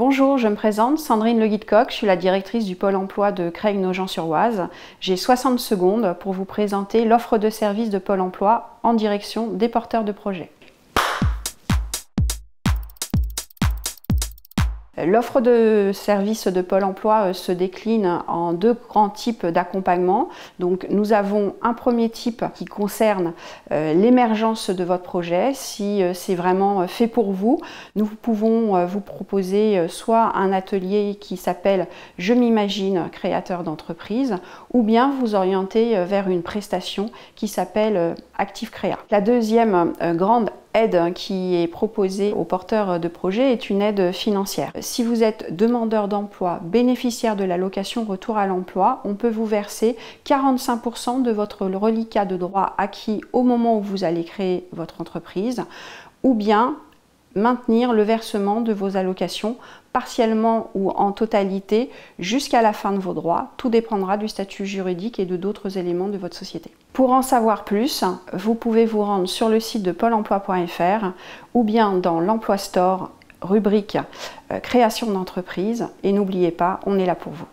Bonjour, je me présente, Sandrine Le Guidecoq, je suis la directrice du pôle emploi de Craig-Nogent-sur-Oise. J'ai 60 secondes pour vous présenter l'offre de service de Pôle emploi en direction des porteurs de projets. L'offre de services de Pôle emploi euh, se décline en deux grands types d'accompagnement. Donc nous avons un premier type qui concerne euh, l'émergence de votre projet. Si euh, c'est vraiment fait pour vous, nous pouvons vous proposer soit un atelier qui s'appelle Je m'imagine créateur d'entreprise ou bien vous orienter vers une prestation qui s'appelle Active Créa. La deuxième grande aide hein, qui est proposée aux porteurs de projets est une aide financière. Si vous êtes demandeur d'emploi, bénéficiaire de la location retour à l'emploi, on peut vous verser 45% de votre reliquat de droit acquis au moment où vous allez créer votre entreprise ou bien maintenir le versement de vos allocations partiellement ou en totalité jusqu'à la fin de vos droits. Tout dépendra du statut juridique et de d'autres éléments de votre société. Pour en savoir plus, vous pouvez vous rendre sur le site de pôle emploi.fr ou bien dans l'emploi store rubrique euh, création d'entreprise et n'oubliez pas, on est là pour vous.